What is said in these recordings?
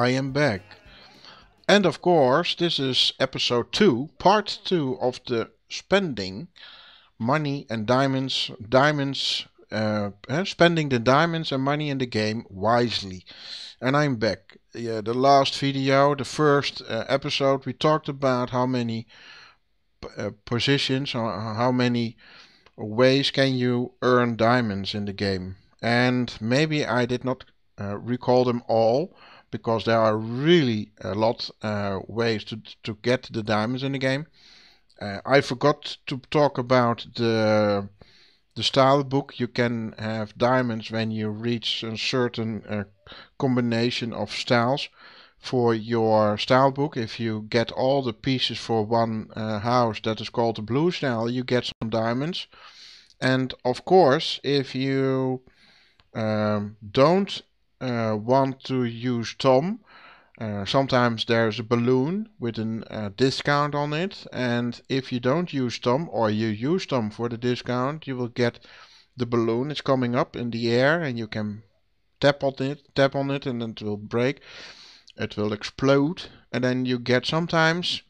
I am back. And of course, this is episode 2, part 2 of the spending money and diamonds, diamonds, uh, eh, spending the diamonds and money in the game wisely. And I'm back. Yeah, the last video, the first uh, episode, we talked about how many uh, positions, or how many ways can you earn diamonds in the game. And maybe I did not uh, recall them all, because there are really a lot uh, ways to, to get the diamonds in the game. Uh, I forgot to talk about the the style book. You can have diamonds when you reach a certain uh, combination of styles for your style book. If you get all the pieces for one uh, house that is called the blue style, you get some diamonds. And of course, if you um, don't uh, want to use Tom, uh, sometimes there's a balloon with a uh, discount on it and if you don't use Tom or you use Tom for the discount you will get the balloon it's coming up in the air and you can tap on it tap on it and it will break it will explode and then you get sometimes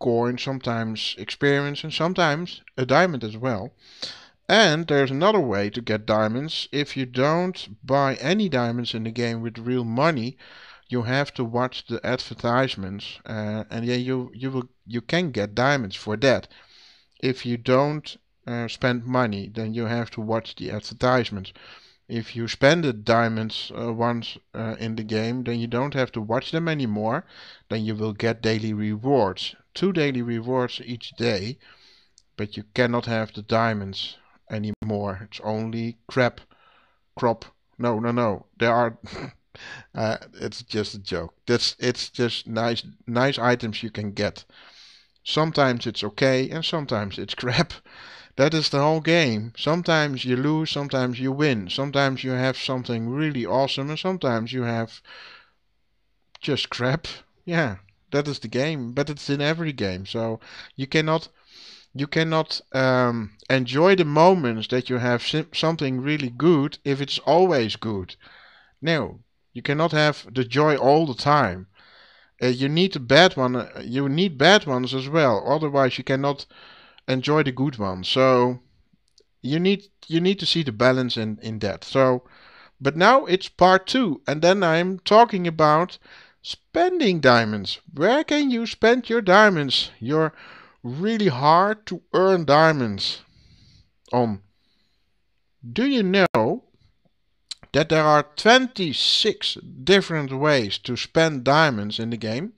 coin sometimes experience and sometimes a diamond as well and there's another way to get diamonds. If you don't buy any diamonds in the game with real money, you have to watch the advertisements, uh, and yeah, you you will you can get diamonds for that. If you don't uh, spend money, then you have to watch the advertisements. If you spend the diamonds uh, once uh, in the game, then you don't have to watch them anymore. Then you will get daily rewards, two daily rewards each day, but you cannot have the diamonds anymore. It's only crap, crop. No, no, no. There are. uh, it's just a joke. That's it's just nice, nice items you can get. Sometimes it's okay, and sometimes it's crap. That is the whole game. Sometimes you lose, sometimes you win. Sometimes you have something really awesome, and sometimes you have just crap. Yeah, that is the game. But it's in every game, so you cannot you cannot um, enjoy the moments that you have something really good if it's always good. No, you cannot have the joy all the time. Uh, you need a bad one. Uh, you need bad ones as well. Otherwise, you cannot enjoy the good ones. So you need you need to see the balance in in that. So, but now it's part two, and then I'm talking about spending diamonds. Where can you spend your diamonds? Your really hard to earn diamonds on. Um, do you know that there are 26 different ways to spend diamonds in the game?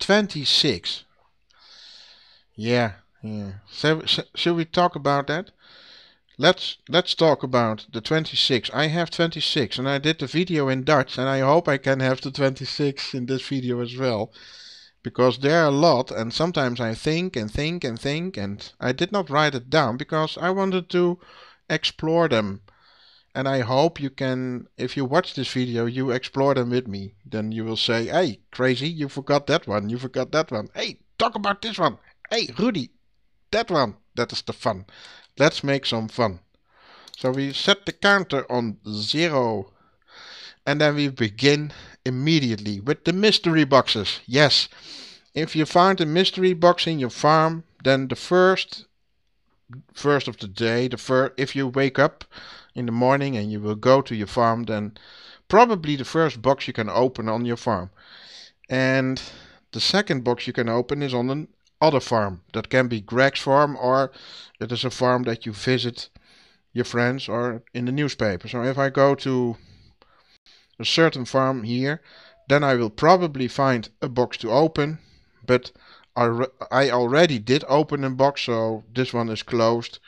26. Yeah, yeah. So, so, should we talk about that? Let's let's talk about the 26. I have 26 and I did the video in Dutch and I hope I can have the 26 in this video as well because there are a lot and sometimes I think and think and think and I did not write it down because I wanted to explore them and I hope you can if you watch this video you explore them with me then you will say hey crazy you forgot that one you forgot that one hey talk about this one hey Rudy that one that is the fun let's make some fun so we set the counter on zero and then we begin immediately with the mystery boxes. Yes, if you find a mystery box in your farm, then the first first of the day, the first if you wake up in the morning and you will go to your farm, then probably the first box you can open on your farm. And the second box you can open is on an other farm. That can be Greg's farm or it is a farm that you visit your friends or in the newspaper. So if I go to a certain farm here, then I will probably find a box to open, but I, I already did open a box, so this one is closed.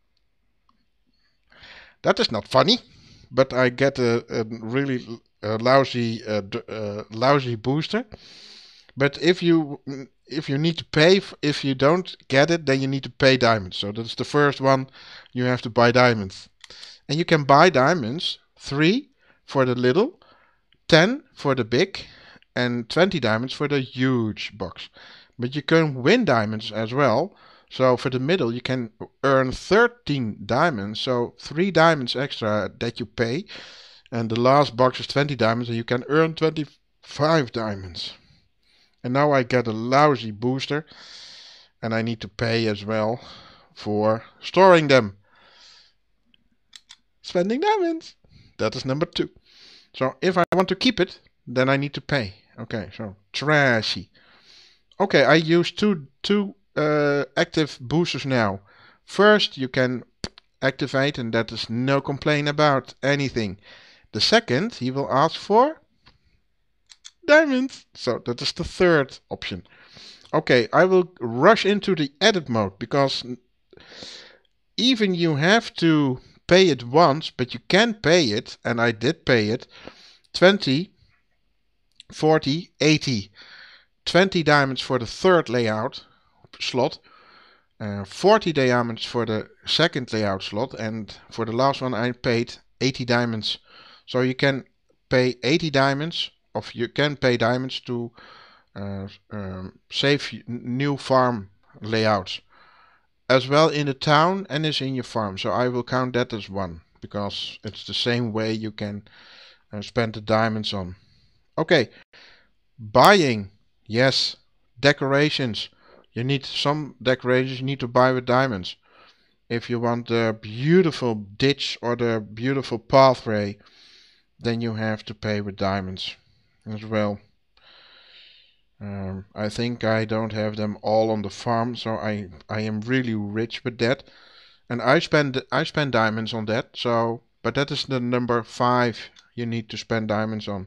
that is not funny, but I get a, a really a lousy lousy booster. But if you if you need to pay, if you don't get it, then you need to pay diamonds. So that's the first one. You have to buy diamonds. And you can buy diamonds, three for the little, 10 for the big, and 20 diamonds for the huge box. But you can win diamonds as well. So for the middle, you can earn 13 diamonds. So three diamonds extra that you pay. And the last box is 20 diamonds, and you can earn 25 diamonds. And now I get a lousy booster, and I need to pay as well for storing them spending diamonds. That is number two. So if I want to keep it, then I need to pay. Okay, so trashy. Okay, I use two two uh, active boosters now. First, you can activate, and that is no complaint about anything. The second, he will ask for diamonds. So that is the third option. Okay, I will rush into the edit mode because even you have to pay it once, but you can pay it, and I did pay it 20, 40, 80. 20 diamonds for the third layout slot, uh, 40 diamonds for the second layout slot, and for the last one I paid 80 diamonds. So you can pay 80 diamonds, or you can pay diamonds to uh, um, save new farm layouts as well in the town and is in your farm. So I will count that as one because it's the same way you can uh, spend the diamonds on. Okay, buying, yes, decorations. You need some decorations you need to buy with diamonds. If you want the beautiful ditch or the beautiful pathway, then you have to pay with diamonds as well. Um, I think I don't have them all on the farm, so I, I am really rich with that. And I spend I spend diamonds on that, so but that is the number five you need to spend diamonds on.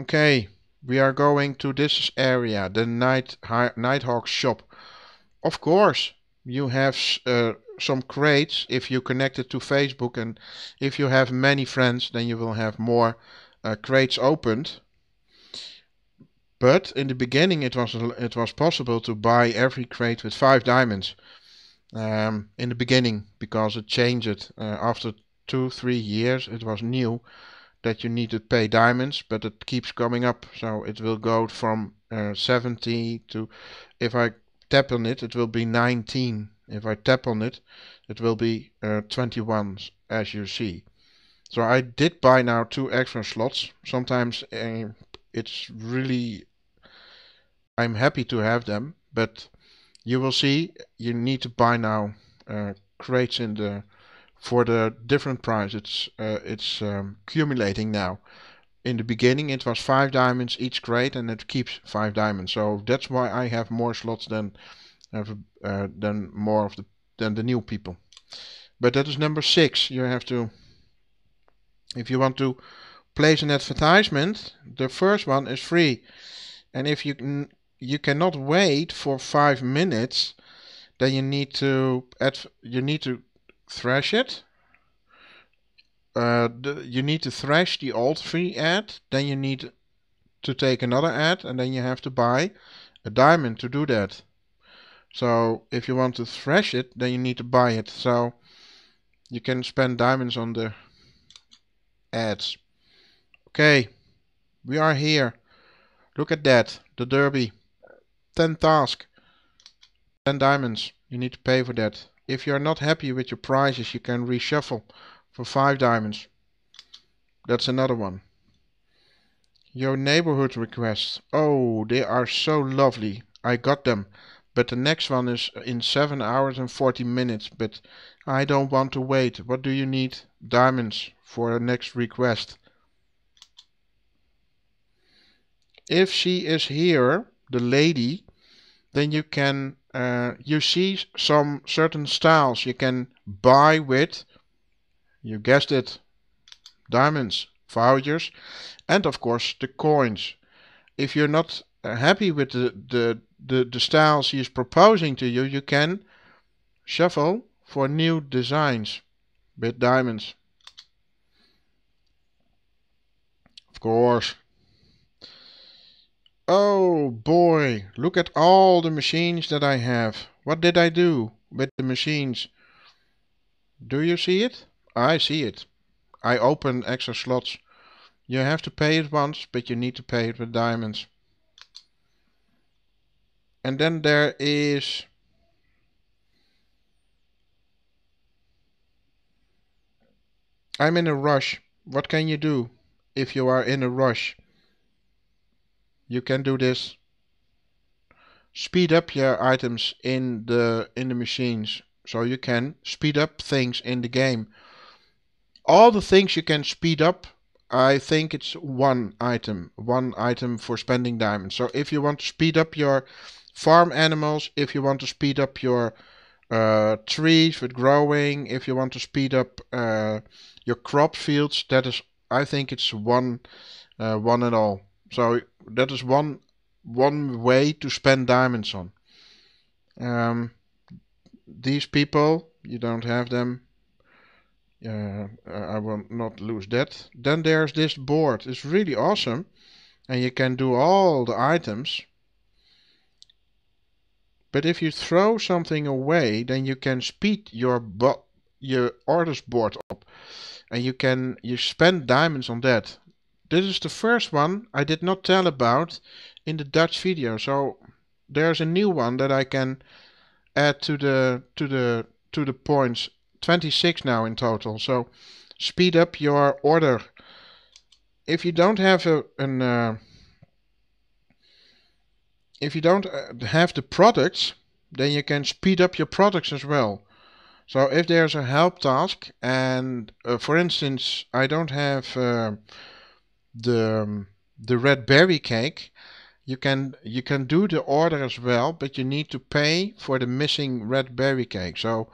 Okay, we are going to this area, the Night Nighthawk shop. Of course, you have uh, some crates if you connect it to Facebook, and if you have many friends, then you will have more uh, crates opened. But in the beginning, it was it was possible to buy every crate with five diamonds. Um, in the beginning, because it changed uh, after two three years, it was new that you need to pay diamonds, but it keeps coming up. So it will go from uh, 70 to, if I tap on it, it will be 19. If I tap on it, it will be uh, 21, as you see. So I did buy now two extra slots. Sometimes uh, it's really I'm happy to have them, but you will see you need to buy now uh, crates in the for the different price. It's uh, it's um, accumulating now. In the beginning, it was five diamonds each crate, and it keeps five diamonds. So that's why I have more slots than uh, than more of the than the new people. But that is number six. You have to if you want to place an advertisement, the first one is free. And if you you cannot wait for five minutes. Then you need to add, you need to thrash it. Uh, the, you need to thrash the alt free ad. Then you need to take another ad, and then you have to buy a diamond to do that. So if you want to thrash it, then you need to buy it. So you can spend diamonds on the ads. Okay, we are here. Look at that, the derby. 10 tasks, 10 diamonds. You need to pay for that. If you're not happy with your prizes, you can reshuffle for 5 diamonds. That's another one. Your neighborhood requests. Oh, they are so lovely. I got them. But the next one is in 7 hours and 40 minutes. But I don't want to wait. What do you need? Diamonds for the next request. If she is here, the lady, then you can uh, you see some certain styles you can buy with. You guessed it, diamonds, vouchers, and of course the coins. If you're not uh, happy with the the the, the styles he is proposing to you, you can shuffle for new designs with diamonds. Of course, Oh boy, look at all the machines that I have. What did I do with the machines? Do you see it? I see it. I open extra slots. You have to pay it once, but you need to pay it with diamonds. And then there is... I'm in a rush. What can you do if you are in a rush? you can do this speed up your items in the in the machines so you can speed up things in the game all the things you can speed up I think it's one item one item for spending diamonds so if you want to speed up your farm animals if you want to speed up your uh, trees with growing if you want to speed up uh, your crop fields that is I think it's one uh, one and all so that is one one way to spend diamonds on. Um, these people, you don't have them. Uh, I will not lose that. Then there's this board. It's really awesome. And you can do all the items. But if you throw something away, then you can speed your your orders board up. And you can you spend diamonds on that. This is the first one I did not tell about in the Dutch video. So there's a new one that I can add to the to the to the points. 26 now in total. So speed up your order. If you don't have a, an uh, if you don't uh, have the products, then you can speed up your products as well. So if there's a help task, and uh, for instance, I don't have uh, the um, the red berry cake, you can you can do the order as well, but you need to pay for the missing red berry cake. So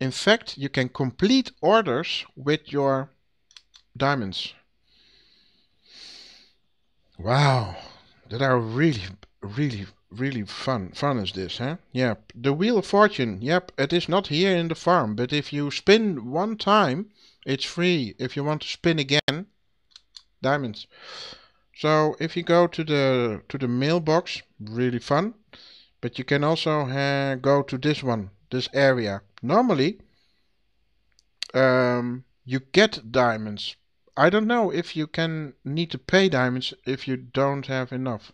in fact, you can complete orders with your diamonds. Wow, that are really, really, really fun. Fun is this, huh? Yep. The Wheel of Fortune. Yep, it is not here in the farm, but if you spin one time, it's free. If you want to spin again, diamonds. So if you go to the to the mailbox, really fun, but you can also go to this one, this area. Normally, um, you get diamonds. I don't know if you can need to pay diamonds if you don't have enough.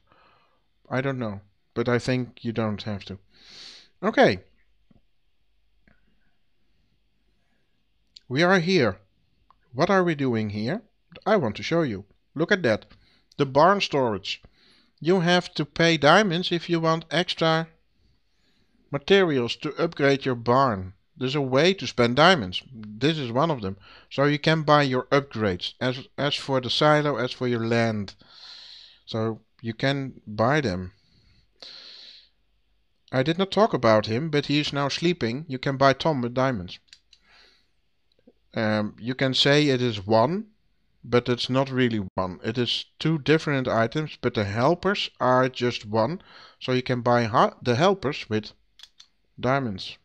I don't know, but I think you don't have to. Okay. We are here. What are we doing here? I want to show you. Look at that. The barn storage. You have to pay diamonds if you want extra materials to upgrade your barn. There's a way to spend diamonds. This is one of them. So you can buy your upgrades. As, as for the silo, as for your land. So you can buy them. I did not talk about him, but he is now sleeping. You can buy Tom with diamonds. Um, you can say it is 1 but it's not really one. It is two different items, but the helpers are just one. So you can buy the helpers with diamonds.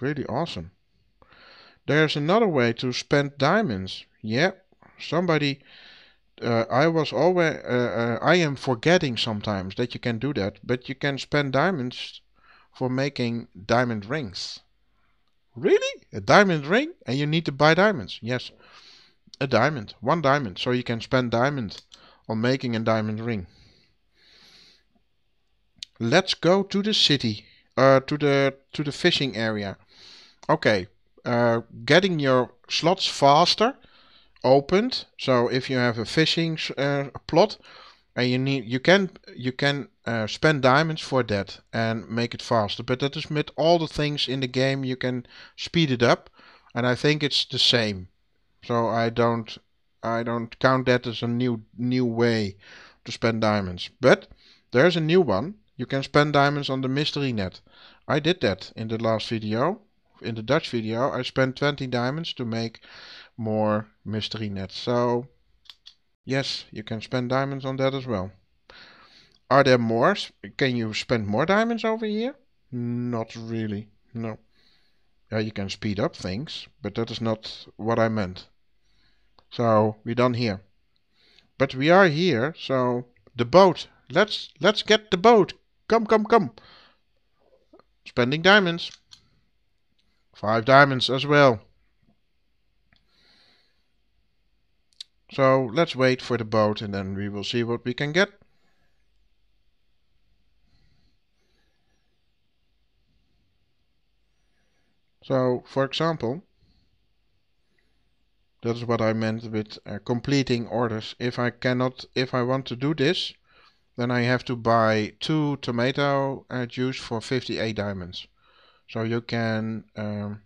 Really awesome. There's another way to spend diamonds. Yeah, somebody... Uh, I was always... Uh, uh, I am forgetting sometimes that you can do that. But you can spend diamonds for making diamond rings. Really? A diamond ring? And you need to buy diamonds? Yes. A diamond. One diamond. So you can spend diamond on making a diamond ring. Let's go to the city. Uh, to the to the fishing area. Okay. Uh, getting your slots faster opened. So if you have a fishing uh, plot, and you need you can you can uh, spend diamonds for that and make it faster but that is with all the things in the game you can speed it up and I think it's the same so I don't I don't count that as a new new way to spend diamonds but there's a new one you can spend diamonds on the mystery net I did that in the last video in the Dutch video I spent 20 diamonds to make more mystery nets so Yes, you can spend diamonds on that as well. Are there more? Can you spend more diamonds over here? Not really, no. Yeah, you can speed up things, but that is not what I meant. So, we're done here. But we are here, so the boat. Let's let's get the boat. Come, come, come. Spending diamonds. Five diamonds as well. So let's wait for the boat and then we will see what we can get. So, for example, that is what I meant with uh, completing orders. If I cannot, if I want to do this, then I have to buy two tomato uh, juice for 58 diamonds. So you can um,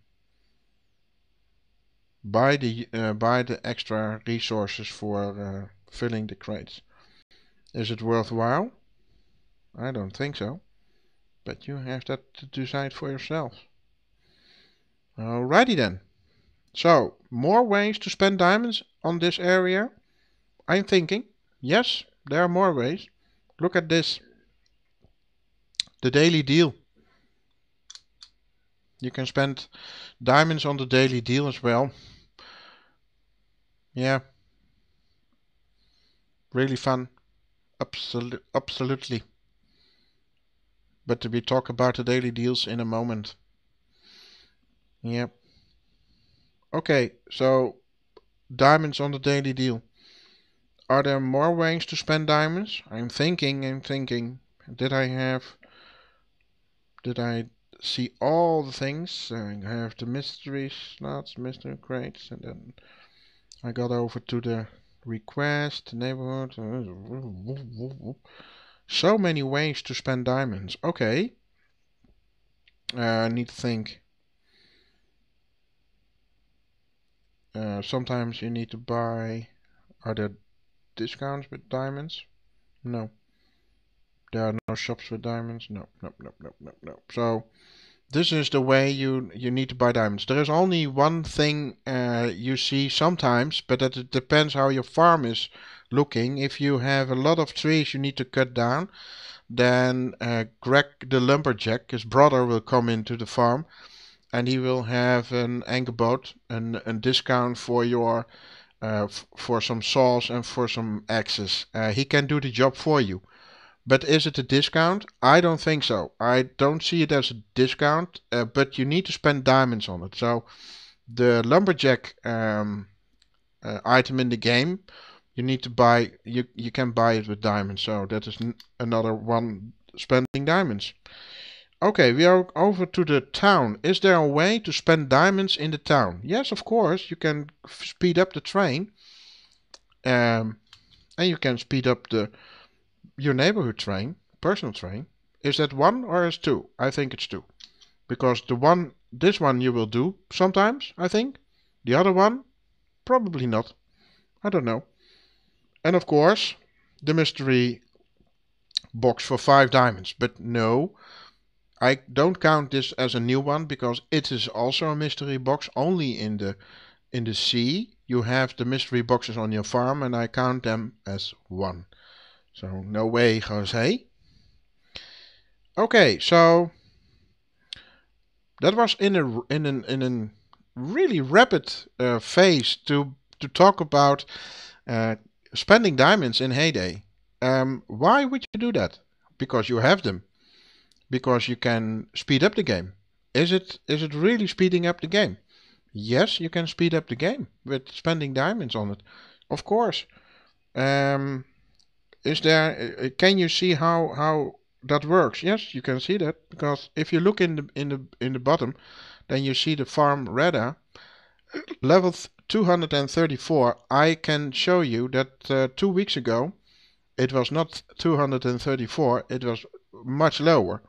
buy the uh, buy the extra resources for uh, filling the crates. Is it worthwhile? I don't think so. But you have that to decide for yourself. Alrighty then. So, more ways to spend diamonds on this area? I'm thinking, yes, there are more ways. Look at this. The daily deal. You can spend diamonds on the daily deal as well. Yeah. Really fun. Absol absolutely. But we talk about the daily deals in a moment. Yep. Okay, so diamonds on the daily deal. Are there more ways to spend diamonds? I'm thinking, I'm thinking. Did I have... Did I see all the things? I have the mystery slots, mystery crates, and then I got over to the request, neighborhood. Uh, so many ways to spend diamonds. Okay. Uh, I need to think. Uh, sometimes you need to buy... Are there discounts with diamonds? No. There are no shops with diamonds? No, no, no, no, no, no. So this is the way you you need to buy diamonds. There is only one thing uh, you see sometimes, but that it depends how your farm is looking. If you have a lot of trees you need to cut down, then uh, Greg the lumberjack, his brother, will come into the farm, and he will have an anchor boat and a discount for your uh, for some saws and for some axes. Uh, he can do the job for you. But is it a discount? I don't think so. I don't see it as a discount, uh, but you need to spend diamonds on it. So the lumberjack um, uh, item in the game, you need to buy. You you can buy it with diamonds. So that is another one spending diamonds. Okay, we are over to the town. Is there a way to spend diamonds in the town? Yes, of course. You can speed up the train, um, and you can speed up the your neighborhood train, personal train, is that one or is two? I think it's two. Because the one, this one you will do sometimes, I think. The other one, probably not. I don't know. And of course, the mystery box for five diamonds. But no, I don't count this as a new one because it is also a mystery box. Only in the in the sea you have the mystery boxes on your farm, and I count them as one. So no way, Jose. Okay, so that was in a in an in a really rapid uh, phase to to talk about uh, spending diamonds in Heyday. Um, why would you do that? Because you have them. Because you can speed up the game. Is it is it really speeding up the game? Yes, you can speed up the game with spending diamonds on it. Of course. Um, is there? Uh, can you see how how that works? Yes, you can see that because if you look in the in the in the bottom, then you see the farm radar level 234. I can show you that uh, two weeks ago it was not 234. It was much lower.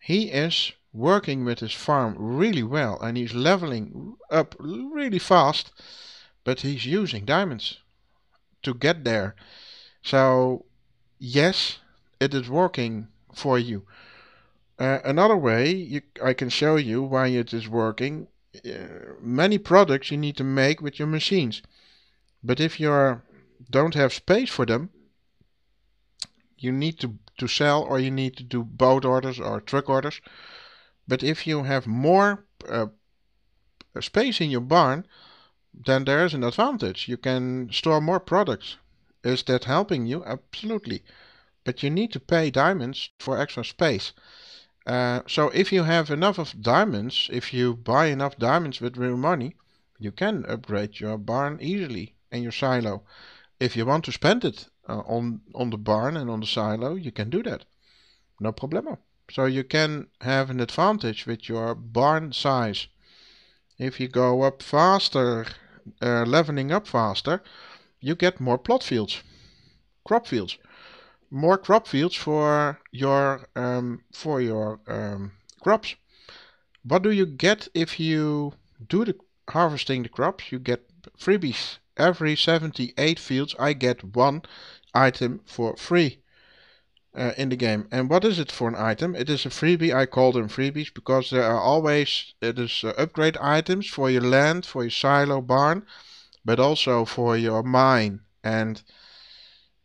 He is working with his farm really well and he's leveling up really fast but he's using diamonds to get there so yes, it is working for you. Uh, another way you, I can show you why it is working. Uh, many products you need to make with your machines, but if you don't have space for them, you need to to sell or you need to do boat orders or truck orders. But if you have more uh, space in your barn, then there is an advantage. You can store more products. Is that helping you? Absolutely. But you need to pay diamonds for extra space. Uh, so if you have enough of diamonds, if you buy enough diamonds with real money, you can upgrade your barn easily and your silo. If you want to spend it uh, on, on the barn and on the silo, you can do that. No problemo. So you can have an advantage with your barn size. If you go up faster, uh, leveling up faster, you get more plot fields, crop fields, more crop fields for your um, for your um, crops. What do you get if you do the harvesting the crops? You get freebies. Every 78 fields, I get one item for free. Uh, in the game. And what is it for an item? It is a freebie. I call them freebies because there are always it uh, is uh, upgrade items for your land, for your silo barn, but also for your mine and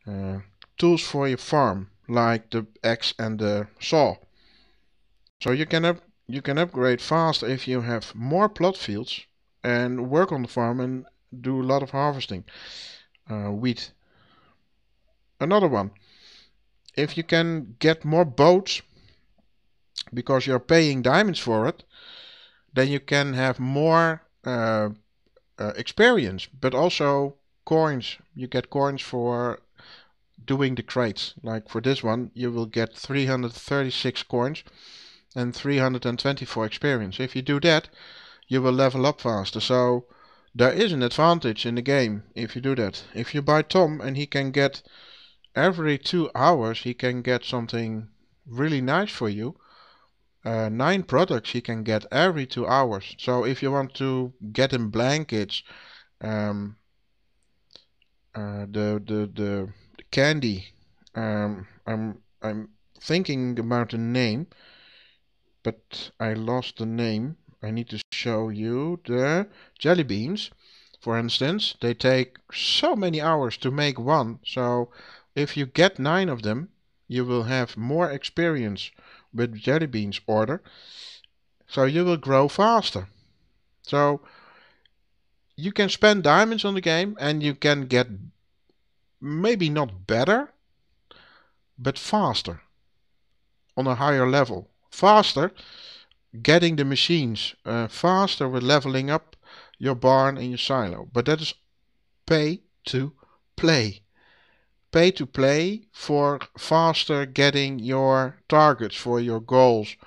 uh, tools for your farm like the axe and the saw. So you can up you can upgrade fast if you have more plot fields and work on the farm and do a lot of harvesting. Uh, wheat. Another one. If you can get more boats because you're paying diamonds for it, then you can have more uh, uh, experience, but also coins. You get coins for doing the crates. Like for this one, you will get 336 coins and 324 experience. If you do that, you will level up faster. So there is an advantage in the game if you do that. If you buy Tom and he can get every two hours, he can get something really nice for you uh, nine products you can get every two hours. So if you want to get in blankets, um, uh, the, the the candy, um, I'm I'm thinking about the name, but I lost the name. I need to show you the jelly beans. For instance, they take so many hours to make one. So if you get nine of them, you will have more experience with jelly beans order. So you will grow faster. So you can spend diamonds on the game and you can get maybe not better, but faster on a higher level. Faster getting the machines, uh, faster with leveling up your barn and your silo. But that is pay to play pay to play for faster getting your targets for your goals.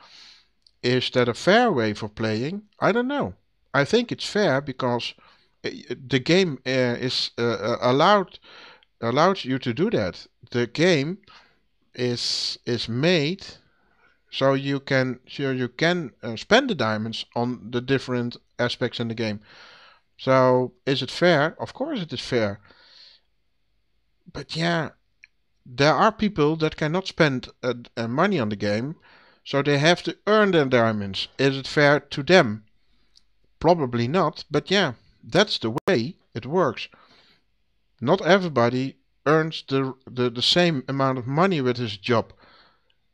Is that a fair way for playing? I don't know. I think it's fair because eh, the game uh, is uh, allowed allows you to do that. The game is is made so you can so you can uh, spend the diamonds on the different aspects in the game. So is it fair? Of course it is fair but yeah, there are people that cannot spend uh, uh, money on the game, so they have to earn their diamonds. Is it fair to them? Probably not, but yeah, that's the way it works. Not everybody earns the, the, the same amount of money with his job.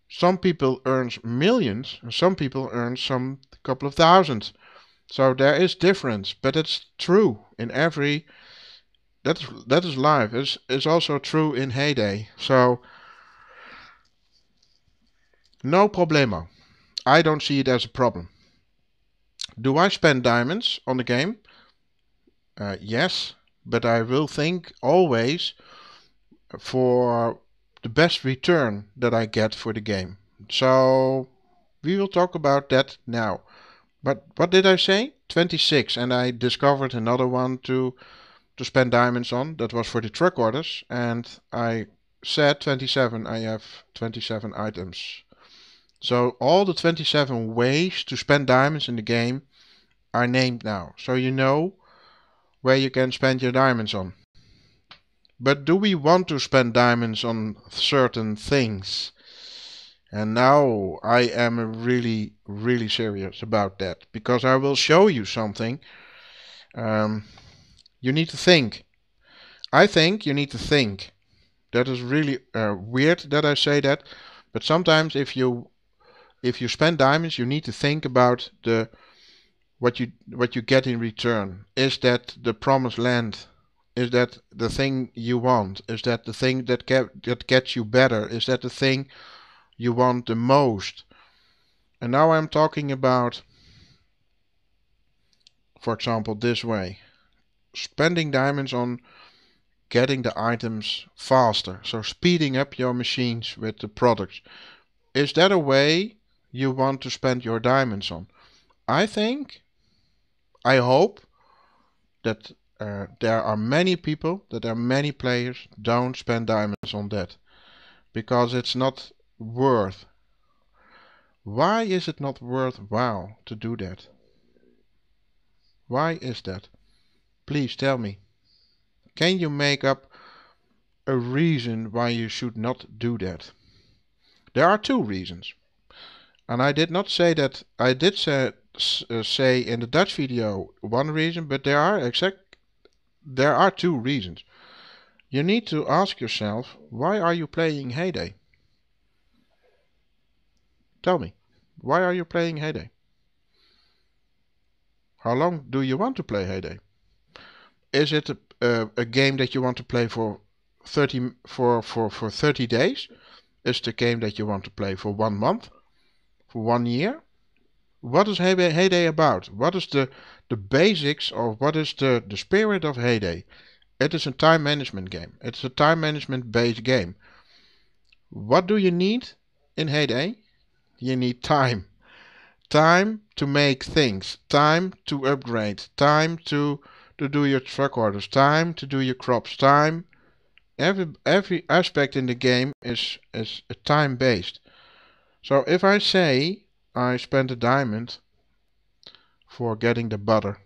Some people earns millions, and some people earn some couple of thousands. So there is difference, but it's true in every that is that is live. It's it's also true in Heyday. So no problemo. I don't see it as a problem. Do I spend diamonds on the game? Uh, yes, but I will think always for the best return that I get for the game. So we will talk about that now. But what did I say? 26, and I discovered another one to to spend diamonds on. That was for the truck orders. And I said 27. I have 27 items. So all the 27 ways to spend diamonds in the game are named now. So you know where you can spend your diamonds on. But do we want to spend diamonds on certain things? And now I am really, really serious about that because I will show you something. Um, you need to think. I think you need to think. That is really uh, weird that I say that, but sometimes if you if you spend diamonds, you need to think about the what you what you get in return. Is that the promised land? Is that the thing you want? Is that the thing that get, that gets you better? Is that the thing you want the most? And now I'm talking about, for example, this way spending diamonds on getting the items faster. So speeding up your machines with the products. Is that a way you want to spend your diamonds on? I think, I hope that uh, there are many people, that there are many players don't spend diamonds on that. Because it's not worth. Why is it not worthwhile to do that? Why is that? Please tell me. Can you make up a reason why you should not do that? There are two reasons. And I did not say that, I did say, uh, say in the Dutch video one reason, but there are exact, there are two reasons. You need to ask yourself, why are you playing Heyday? Tell me, why are you playing Heyday? How long do you want to play Heyday? is it a, a, game that you want to play for 30 for, for, for 30 days? Is the game that you want to play for one month? For one year? What is Heyday, Heyday about? What is the, the basics of what is the, the spirit of Heyday? It is a time management game. It's a time management based game. What do you need in Heyday? You need time. Time to make things, time to upgrade, time to to do your truck orders, time to do your crops, time. Every every aspect in the game is is time based. So if I say I spent a diamond for getting the butter,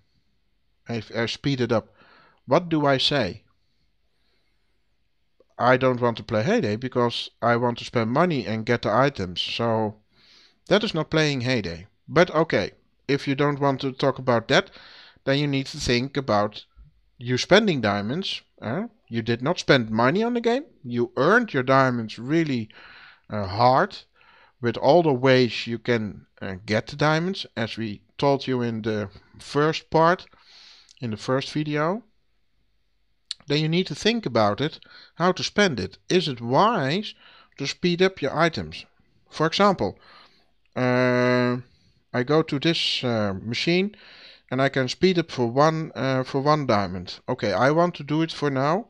if I speed it up, what do I say? I don't want to play Heyday because I want to spend money and get the items. So that is not playing Heyday. But okay, if you don't want to talk about that, then you need to think about you spending diamonds. Eh? you did not spend money on the game. You earned your diamonds really uh, hard with all the ways you can uh, get the diamonds, as we told you in the first part, in the first video. Then you need to think about it, how to spend it. Is it wise to speed up your items? For example, uh, I go to this uh, machine and I can speed up for one uh, for one diamond. Okay, I want to do it for now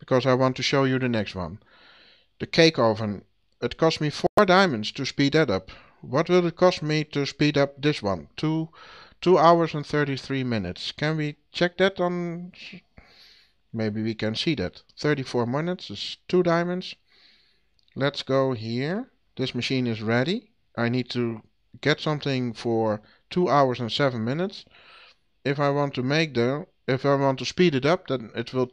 because I want to show you the next one. The cake oven. It cost me four diamonds to speed that up. What will it cost me to speed up this one? Two, two hours and 33 minutes. Can we check that on? Maybe we can see that. 34 minutes is two diamonds. Let's go here. This machine is ready. I need to get something for two hours and seven minutes if I want to make the, if I want to speed it up, then it will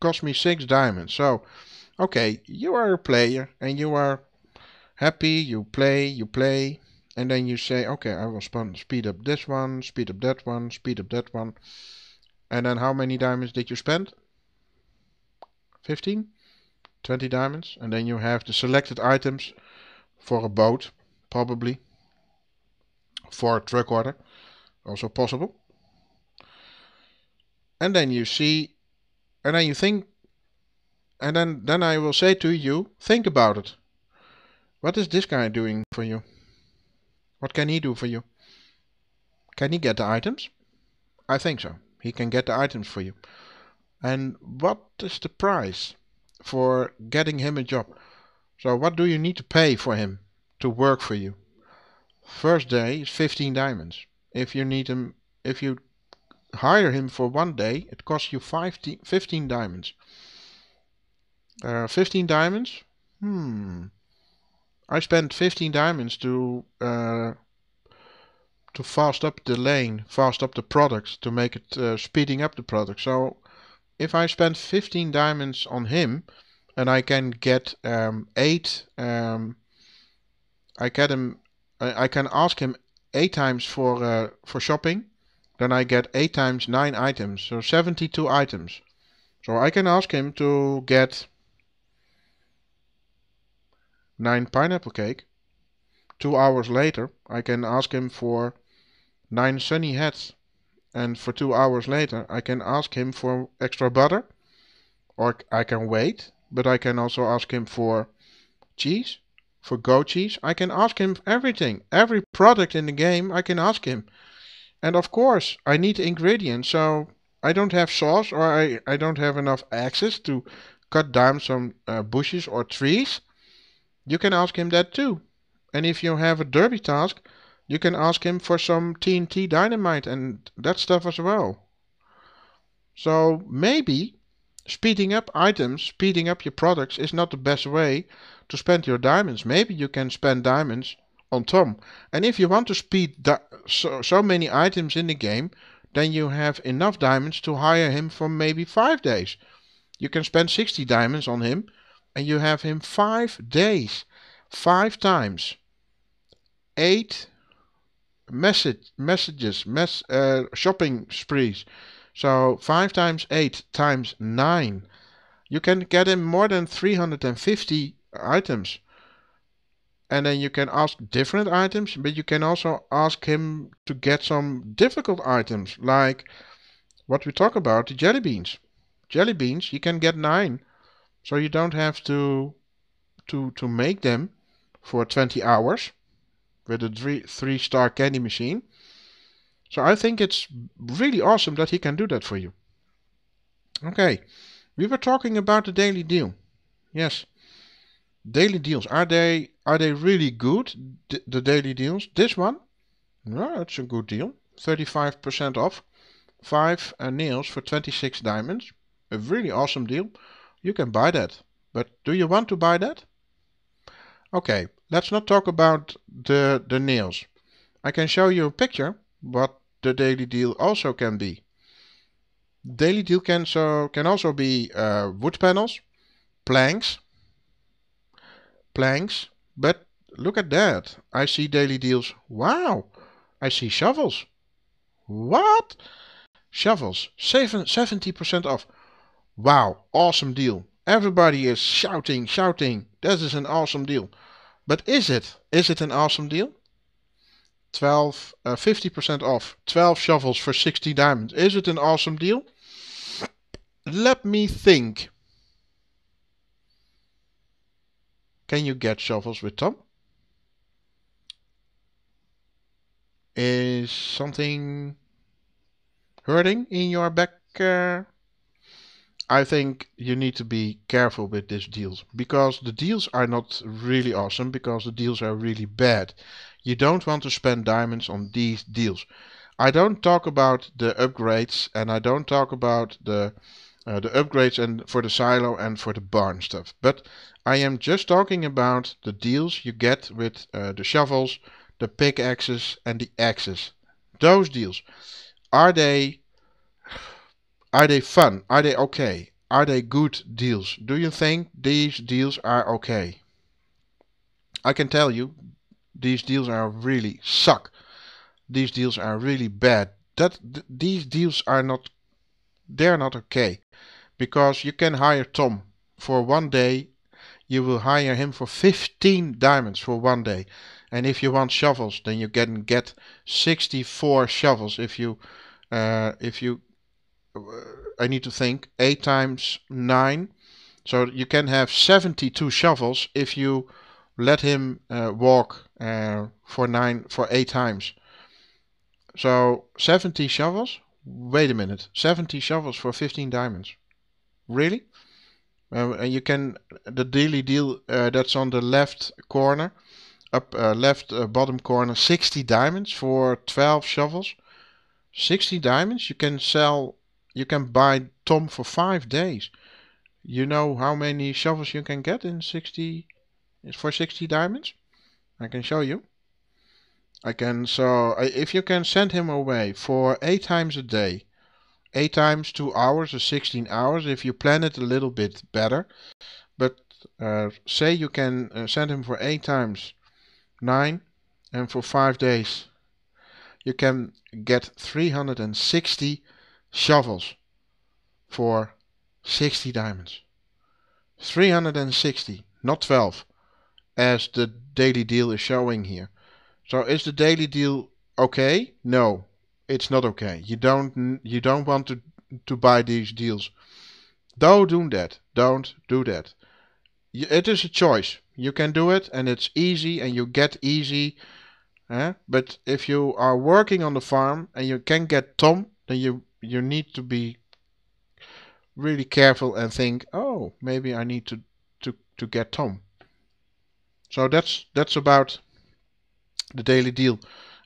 cost me six diamonds. So, okay, you are a player and you are happy, you play, you play, and then you say, okay, I will speed up this one, speed up that one, speed up that one. And then how many diamonds did you spend? 15? 20 diamonds. And then you have the selected items for a boat, probably. For a truck order, also possible and then you see, and then you think, and then, then I will say to you, think about it. What is this guy doing for you? What can he do for you? Can he get the items? I think so. He can get the items for you. And what is the price for getting him a job? So what do you need to pay for him to work for you? First day is 15 diamonds. If you need him, if you hire him for one day, it costs you 15, 15 diamonds. Uh, 15 diamonds? Hmm. I spent 15 diamonds to uh, to fast up the lane, fast up the product, to make it uh, speeding up the product. So if I spend 15 diamonds on him, and I can get um, eight, um, I get him, I, I, can ask him eight times for uh, for shopping then I get 8 times 9 items, so 72 items. So I can ask him to get 9 pineapple cake. Two hours later, I can ask him for 9 sunny hats. And for two hours later, I can ask him for extra butter. Or I can wait, but I can also ask him for cheese, for goat cheese. I can ask him everything. Every product in the game, I can ask him. And of course, I need ingredients, so I don't have sauce or I, I don't have enough axes to cut down some uh, bushes or trees. You can ask him that too. And if you have a derby task, you can ask him for some TNT dynamite and that stuff as well. So maybe speeding up items, speeding up your products is not the best way to spend your diamonds. Maybe you can spend diamonds on Tom. And if you want to speed so, so many items in the game, then you have enough diamonds to hire him for maybe five days. You can spend 60 diamonds on him and you have him five days, five times. Eight message messages, mess uh, shopping sprees. So five times eight times nine. You can get him more than 350 items and then you can ask different items, but you can also ask him to get some difficult items, like what we talk about, the jelly beans. Jelly beans, you can get nine, so you don't have to to to make them for 20 hours with a three three star candy machine. So I think it's really awesome that he can do that for you. Okay, we were talking about the daily deal. Yes. Daily deals are they are they really good? the daily deals. This one, no, it's a good deal. Thirty five percent off. Five uh, nails for twenty six diamonds. A really awesome deal. You can buy that. But do you want to buy that? Okay, let's not talk about the the nails. I can show you a picture what the daily deal also can be. Daily deal can so can also be uh, wood panels, planks, planks, but look at that. I see daily deals. Wow! I see shovels. What? Shovels, 70% off. Wow, awesome deal. Everybody is shouting, shouting. This is an awesome deal. But is it? Is it an awesome deal? 12, uh, 50% off, 12 shovels for 60 diamonds. Is it an awesome deal? Let me think. Can you get shovels with Tom? Is something hurting in your back? Uh, I think you need to be careful with these deals because the deals are not really awesome because the deals are really bad. You don't want to spend diamonds on these deals. I don't talk about the upgrades and I don't talk about the uh, the upgrades and for the silo and for the barn stuff. But I am just talking about the deals you get with uh, the shovels, the pickaxes and the axes. Those deals, are they are they fun? Are they okay? Are they good deals? Do you think these deals are okay? I can tell you, these deals are really suck. These deals are really bad. That th these deals are not they're not okay because you can hire Tom for one day. You will hire him for 15 diamonds for one day. And if you want shovels, then you can get 64 shovels. If you, uh, if you, uh, I need to think, 8 times 9. So you can have 72 shovels if you let him uh, walk uh, for nine for eight times. So 70 shovels wait a minute, 70 shovels for 15 diamonds. Really? Uh, and you can, the daily deal uh, that's on the left corner, up uh, left uh, bottom corner, 60 diamonds for 12 shovels. 60 diamonds, you can sell, you can buy Tom for 5 days. You know how many shovels you can get in 60, for 60 diamonds? I can show you. I can so if you can send him away for eight times a day, eight times two hours or sixteen hours. If you plan it a little bit better, but uh, say you can uh, send him for eight times nine, and for five days, you can get 360 shovels for 60 diamonds. 360, not 12, as the daily deal is showing here. So is the daily deal okay? No, it's not okay. You don't you don't want to to buy these deals. Don't do that. Don't do that. It is a choice. You can do it, and it's easy, and you get easy. Eh? But if you are working on the farm and you can get Tom, then you you need to be really careful and think, oh, maybe I need to to to get Tom. So that's that's about the daily deal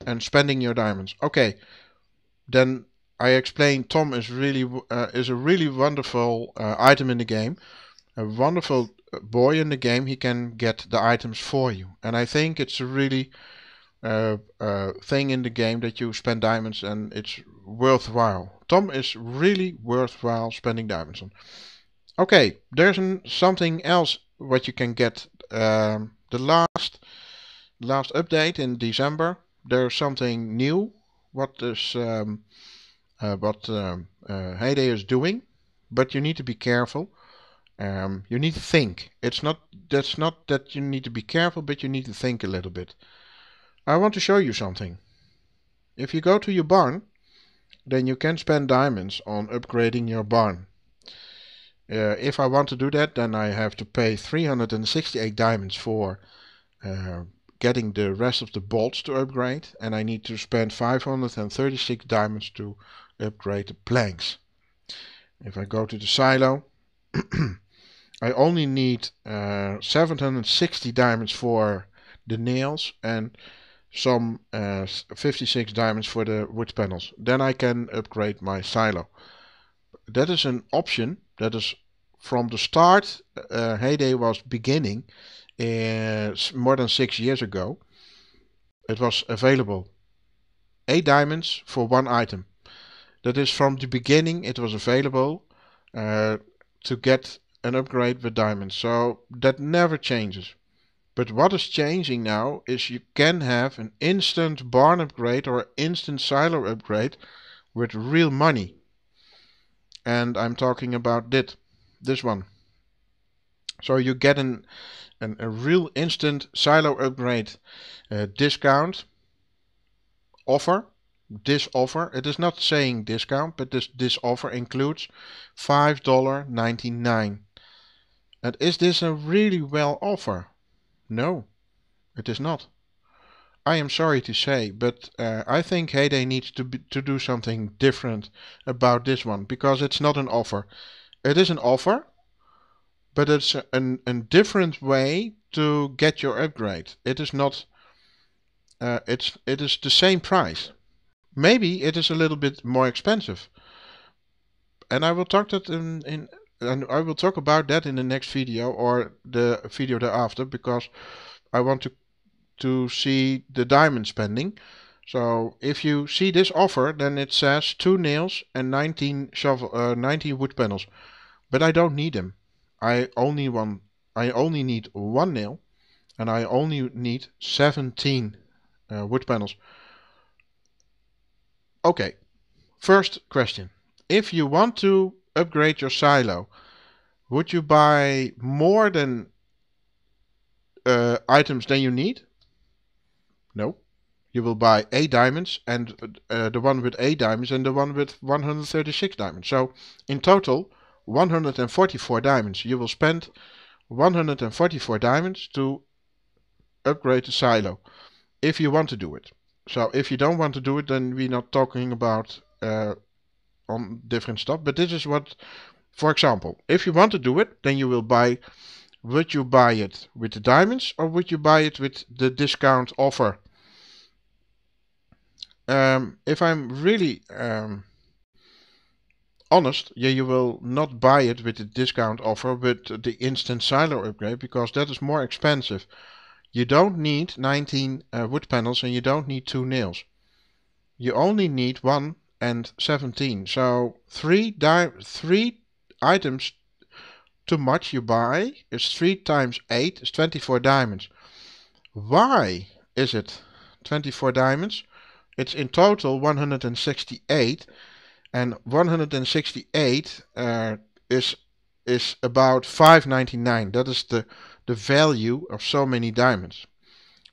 and spending your diamonds. Okay, then I explained Tom is really uh, is a really wonderful uh, item in the game, a wonderful boy in the game. He can get the items for you, and I think it's a really uh, uh thing in the game that you spend diamonds, and it's worthwhile. Tom is really worthwhile spending diamonds on. Okay, there's an, something else what you can get. Um, the last last update in December, there's something new. What is um, ehm, uh, eh, what um, ehm, uh, eh, Heyday is doing, but you need to be careful. Um, you need to think. It's not that's not that you need to be careful, but you need to think a little bit. I want to show you something. If you go to your barn, then you can spend diamonds on upgrading your barn. Uh, if I want to do that, then I have to pay 368 diamonds for uh, getting the rest of the bolts to upgrade and I need to spend 536 diamonds to upgrade the planks. If I go to the silo, I only need uh, 760 diamonds for the nails and some uh, 56 diamonds for the wood panels. Then I can upgrade my silo. That is an option that is from the start, uh, uh Heyday was beginning Eh, more than six years ago, it was available. Eight diamonds for one item. That is from the beginning it was available uh, to get an upgrade with diamonds. So that never changes. But what is changing now is you can have an instant barn upgrade or instant silo upgrade with real money. And I'm talking about this, this one. So you get an a real instant silo upgrade uh, discount offer this offer it is not saying discount but this this offer includes $5.99 and is this a really well offer no it is not I am sorry to say, but uh, I think Heyday needs to be, to do something different about this one because it's not an offer. It is an offer, but it's a, an, a different way to get your upgrade. It is not. Uh, it's it is the same price. Maybe it is a little bit more expensive. And I will talk that in, in and I will talk about that in the next video or the video thereafter because I want to to see the diamond spending. So if you see this offer, then it says two nails and 19 shovel, uh, 19 wood panels, but I don't need them. I only want I only need one nail and I only need 17 uh, wood panels. Okay, first question. If you want to upgrade your silo, would you buy more than uh, items than you need? No. You will buy 8 diamonds and uh, the one with 8 diamonds and the one with 136 diamonds. So in total 144 diamonds. You will spend 144 diamonds to upgrade the silo if you want to do it. So if you don't want to do it, then we're not talking about uh, on different stuff. But this is what, for example, if you want to do it, then you will buy. Would you buy it with the diamonds or would you buy it with the discount offer? Um, if I'm really um, honest, yeah, you will not buy it with the discount offer with the instant silo upgrade because that is more expensive. You don't need 19 uh, wood panels and you don't need two nails. You only need one and 17. So three three items too much you buy is three times eight is 24 diamonds. Why is it 24 diamonds? It's in total 168 and 168 uh, is is about 5.99 that is the the value of so many diamonds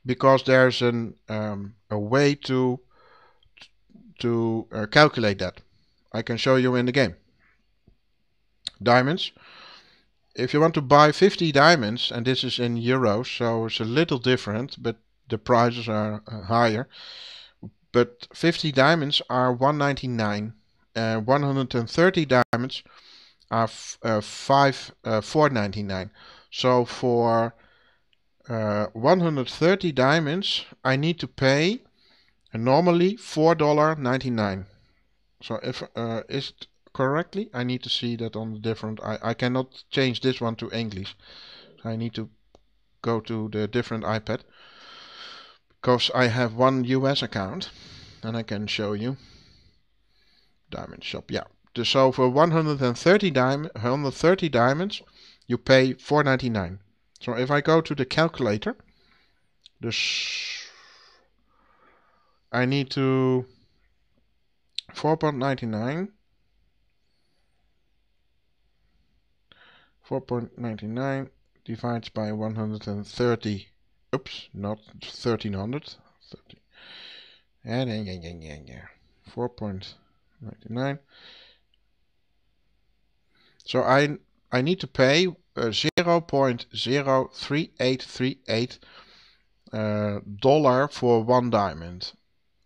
because there's an um, a way to to uh, calculate that I can show you in the game diamonds if you want to buy 50 diamonds and this is in euros so it's a little different but the prices are uh, higher but 50 diamonds are 199 uh, 130 diamonds are uh, five uh, 4.99. So for uh, 130 diamonds, I need to pay uh, normally $4.99. So if uh, is it correctly, I need to see that on the different. I I cannot change this one to English. I need to go to the different iPad because I have one US account, and I can show you diamond shop. Yeah. So for 130 diamond, 130 diamonds, you pay 4.99. So if I go to the calculator, the I need to 4.99 4.99 divided by 130 oops not 1300 30 and yeah yeah yeah yeah 4. 99. So I I need to pay uh, 0.03838 uh, dollar for one diamond.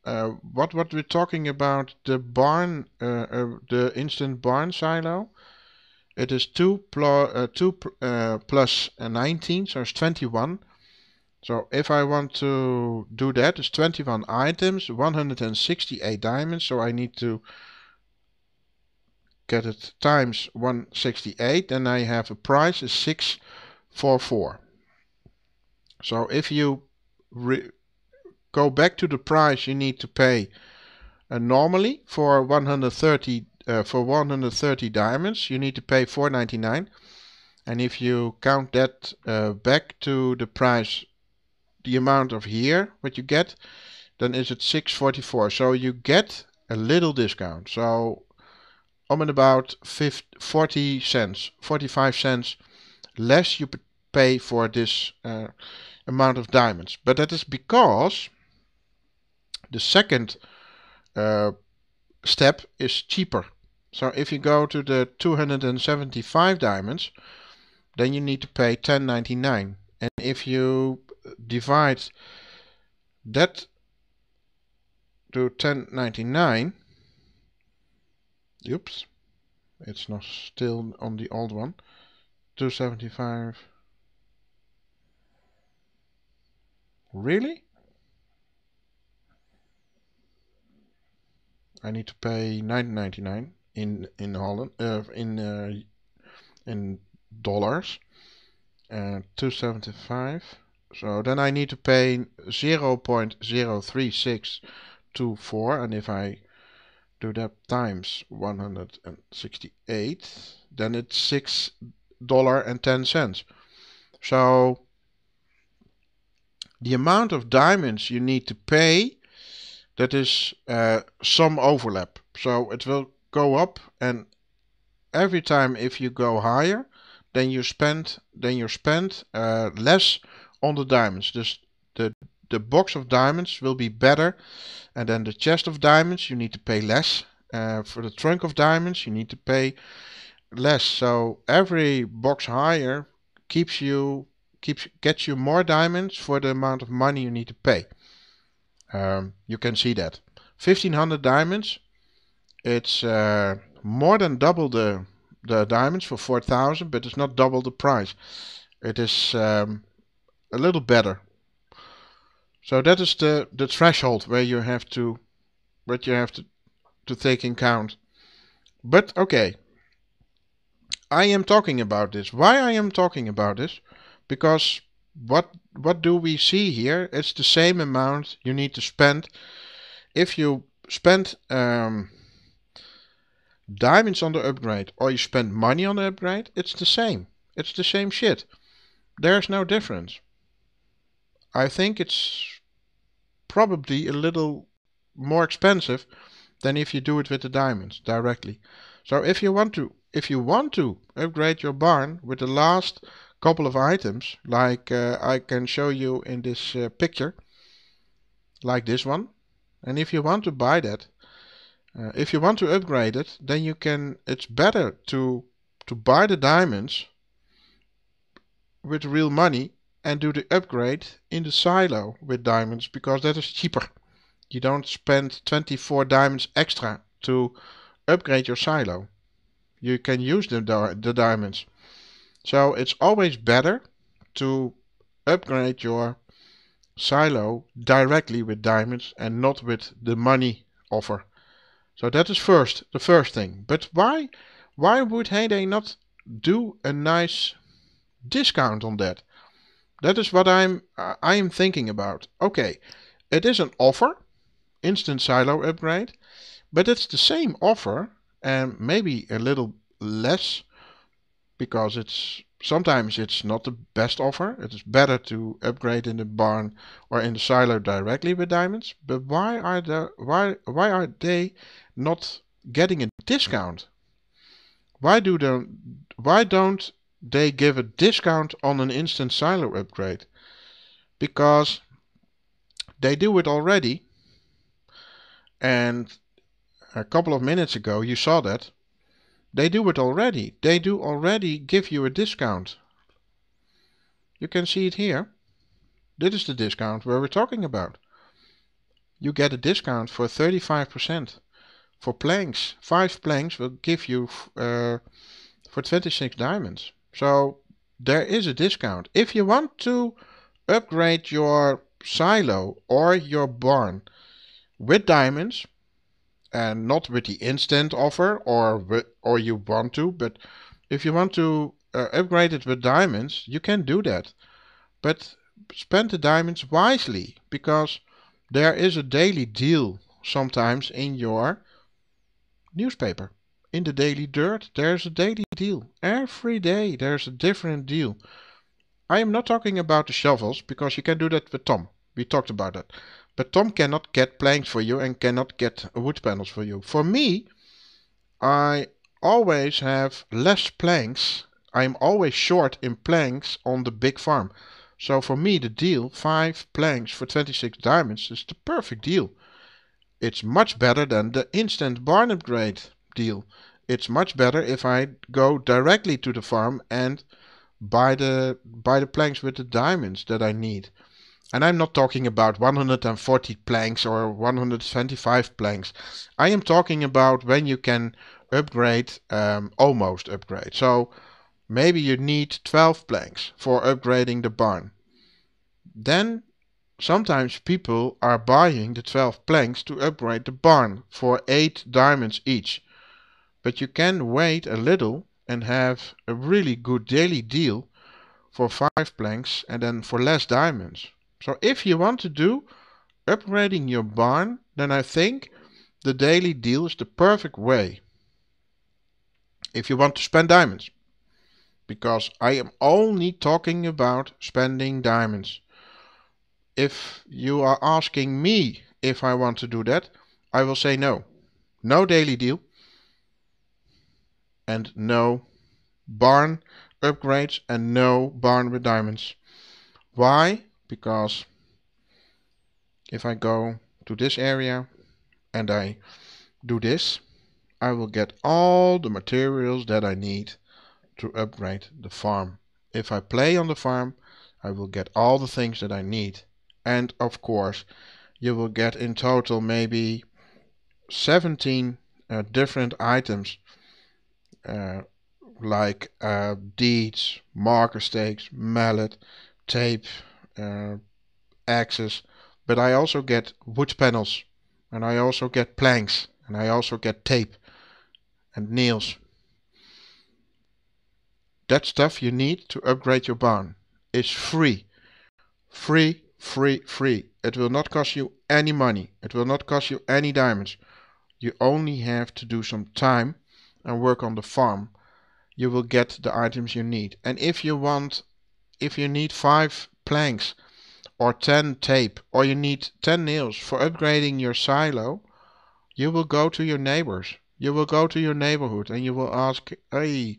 Uh, what what we're talking about the barn uh, uh, the instant barn silo. It is two, pl uh, two pl plus 19, so it's 21. So if I want to do that, it's 21 items, 168 diamonds, so I need to get it times 168 and I have a price is 644. So if you go back to the price you need to pay uh, normally for 130 uh, for 130 diamonds you need to pay 4.99 and if you count that uh, back to the price the amount of here, what you get, then is it 644. So you get a little discount. So I'm and about 50, 40 cents, 45 cents less you pay for this uh, amount of diamonds. But that is because the second uh, step is cheaper. So if you go to the 275 diamonds, then you need to pay 10.99. And if you divide that to 1099 oops it's not still on the old one 275 really I need to pay 9.99 in in Holland uh, in uh, in dollars and uh, 275 so then I need to pay 0.03624 and if I do that times 168 then it's six dollar and ten cents. So the amount of diamonds you need to pay that is uh, some overlap. So it will go up and every time if you go higher then you spend then you spend uh, less on the diamonds. This, the, the box of diamonds will be better. And then the chest of diamonds, you need to pay less. Uh, for the trunk of diamonds, you need to pay less. So every box higher keeps you keeps gets you more diamonds for the amount of money you need to pay. Um, you can see that 1500 diamonds. It's uh, more than double the the diamonds for 4000, but it's not double the price. It is um, a little better. So that is the, the threshold where you have to what you have to, to take in count. But okay, I am talking about this. Why I am talking about this? Because what what do we see here? It's the same amount you need to spend. If you spend um, diamonds on the upgrade or you spend money on the upgrade, it's the same. It's the same shit. There's no difference. I think it's probably a little more expensive than if you do it with the diamonds directly. So if you want to if you want to upgrade your barn with the last couple of items, like uh, I can show you in this uh, picture, like this one, and if you want to buy that, uh, if you want to upgrade it, then you can. It's better to to buy the diamonds with real money and do the upgrade in the silo with diamonds because that is cheaper. You don't spend 24 diamonds extra to upgrade your silo. You can use the, the diamonds. So it's always better to upgrade your silo directly with diamonds and not with the money offer. So that is first, the first thing. But why why would Heyday not do a nice discount on that? That is what I'm uh, I'm thinking about. Okay, it is an offer, instant silo upgrade, but it's the same offer and maybe a little less because it's sometimes it's not the best offer. It is better to upgrade in the barn or in the silo directly with diamonds. But why are the why why are they not getting a discount? Why do don't why don't they give a discount on an instant silo upgrade because they do it already and a couple of minutes ago you saw that they do it already they do already give you a discount you can see it here this is the discount where we're talking about you get a discount for 35% for planks 5 planks will give you uh, for 26 diamonds so there is a discount. If you want to upgrade your silo or your barn with diamonds and not with the instant offer or or you want to, but if you want to uh, upgrade it with diamonds, you can do that. But spend the diamonds wisely because there is a daily deal sometimes in your newspaper in the Daily Dirt, there's a daily deal. Every day there's a different deal. I am not talking about the shovels, because you can do that with Tom. We talked about that. But Tom cannot get planks for you and cannot get wood panels for you. For me, I always have less planks. I'm always short in planks on the big farm. So for me, the deal, 5 planks for 26 diamonds, is the perfect deal. It's much better than the instant barn upgrade deal. It's much better if I go directly to the farm and buy the buy the planks with the diamonds that I need. And I'm not talking about 140 planks or 125 planks. I am talking about when you can upgrade, um, almost upgrade. So maybe you need 12 planks for upgrading the barn. Then sometimes people are buying the 12 planks to upgrade the barn for 8 diamonds each but you can wait a little and have a really good daily deal for five planks and then for less diamonds. So if you want to do upgrading your barn, then I think the daily deal is the perfect way. If you want to spend diamonds. Because I am only talking about spending diamonds. If you are asking me if I want to do that, I will say no. No daily deal and no barn upgrades and no barn with diamonds. Why? Because if I go to this area and I do this, I will get all the materials that I need to upgrade the farm. If I play on the farm, I will get all the things that I need. And of course, you will get in total maybe 17 uh, different items uh, like uh, deeds, marker stakes, mallet, tape, uh, axes. But I also get wood panels, and I also get planks, and I also get tape and nails. That stuff you need to upgrade your barn is free. Free, free, free. It will not cost you any money. It will not cost you any diamonds. You only have to do some time and work on the farm, you will get the items you need. And if you want, if you need five planks or 10 tape or you need 10 nails for upgrading your silo, you will go to your neighbors. You will go to your neighborhood and you will ask, hey,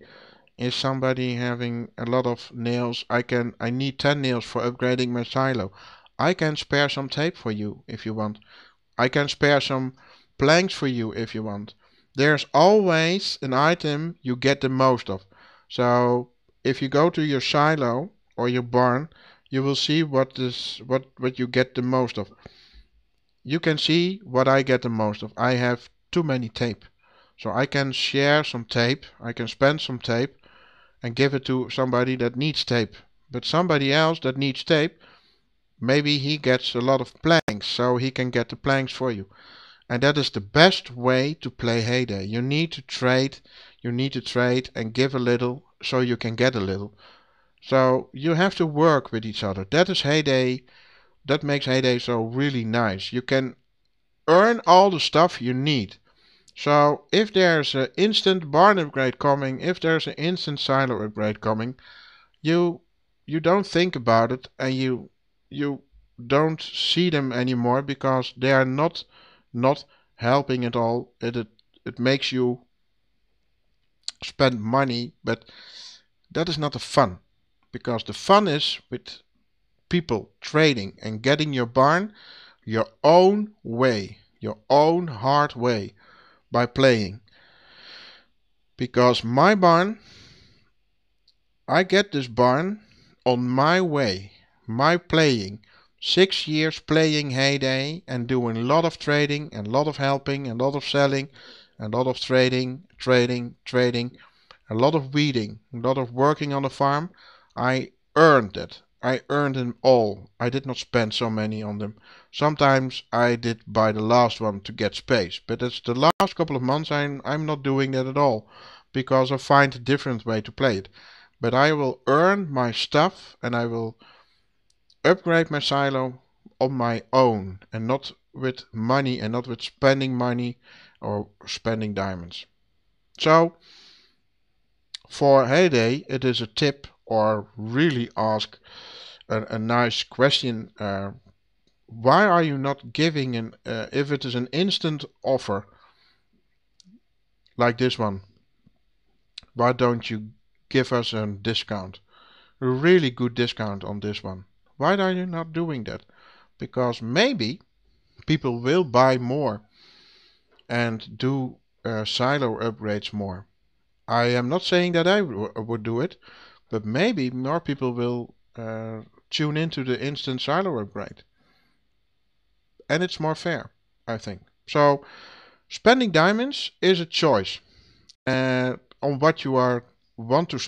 is somebody having a lot of nails? I can, I need 10 nails for upgrading my silo. I can spare some tape for you if you want. I can spare some planks for you if you want there's always an item you get the most of. So if you go to your silo or your barn, you will see what is what what you get the most of. You can see what I get the most of. I have too many tape. So I can share some tape, I can spend some tape and give it to somebody that needs tape. But somebody else that needs tape, maybe he gets a lot of planks, so he can get the planks for you and that is the best way to play heyday you need to trade you need to trade and give a little so you can get a little so you have to work with each other that is heyday that makes heyday so really nice you can earn all the stuff you need so if there's an instant barn upgrade coming if there's an instant silo upgrade coming you you don't think about it and you you don't see them anymore because they are not not helping at all. It, it, it makes you spend money, but that is not the fun. Because the fun is with people trading and getting your barn your own way, your own hard way by playing. Because my barn, I get this barn on my way, my playing six years playing heyday and doing a lot of trading and a lot of helping and a lot of selling and a lot of trading trading trading a lot of weeding a lot of working on the farm i earned it i earned them all i did not spend so many on them sometimes i did buy the last one to get space but it's the last couple of months i'm i'm not doing that at all because i find a different way to play it but i will earn my stuff and i will upgrade my silo on my own and not with money and not with spending money or spending diamonds. So for Heyday it is a tip or really ask a, a nice question uh, why are you not giving an uh, if it is an instant offer like this one why don't you give us a discount a really good discount on this one why are you not doing that? Because maybe people will buy more and do uh, silo upgrades more. I am not saying that I would do it, but maybe more people will uh, tune into the instant silo upgrade. And it's more fair, I think. So, spending diamonds is a choice uh, on what you are want to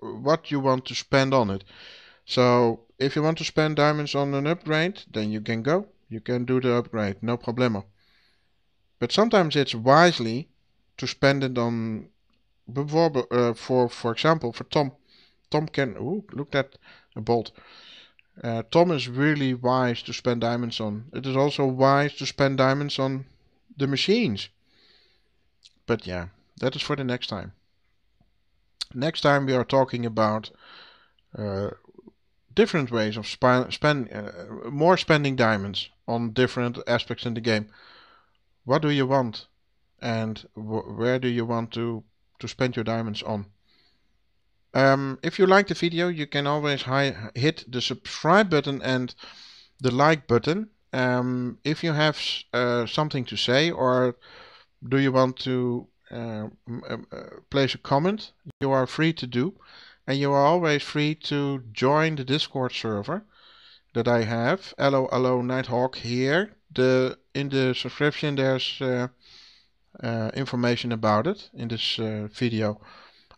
what you want to spend on it. So if you want to spend diamonds on an upgrade, then you can go. You can do the upgrade, no problemo. But sometimes it's wisely to spend it on, uh, for for example, for Tom. Tom can, ooh, look at a bolt. Uh, Tom is really wise to spend diamonds on. It is also wise to spend diamonds on the machines. But yeah, that is for the next time. Next time we are talking about uh, different ways of spend, spend uh, more spending diamonds on different aspects in the game. What do you want, and wh where do you want to to spend your diamonds on? Um, if you like the video, you can always hit the subscribe button and the like button. Um, if you have uh, something to say or do you want to uh, uh, uh place a comment, you are free to do and you are always free to join the Discord server that I have. Hello, hello, Nighthawk here. The in the subscription there's uh, uh, information about it in this uh, video.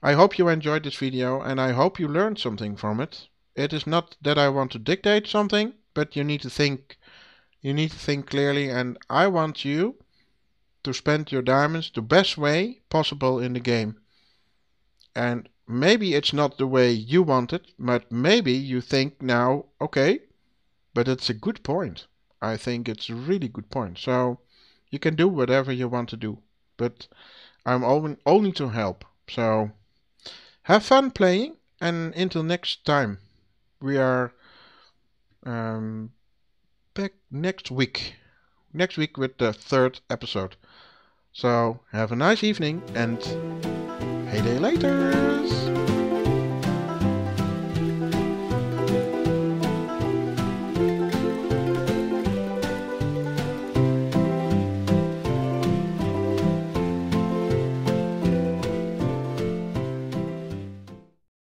I hope you enjoyed this video and I hope you learned something from it. It is not that I want to dictate something, but you need to think. You need to think clearly, and I want you to spend your diamonds the best way possible in the game. And maybe it's not the way you want it, but maybe you think now, okay, but it's a good point. I think it's a really good point. So you can do whatever you want to do, but I'm only to help. So have fun playing, and until next time, we are um, back next week. Next week with the third episode. So have a nice evening and Heyday laters!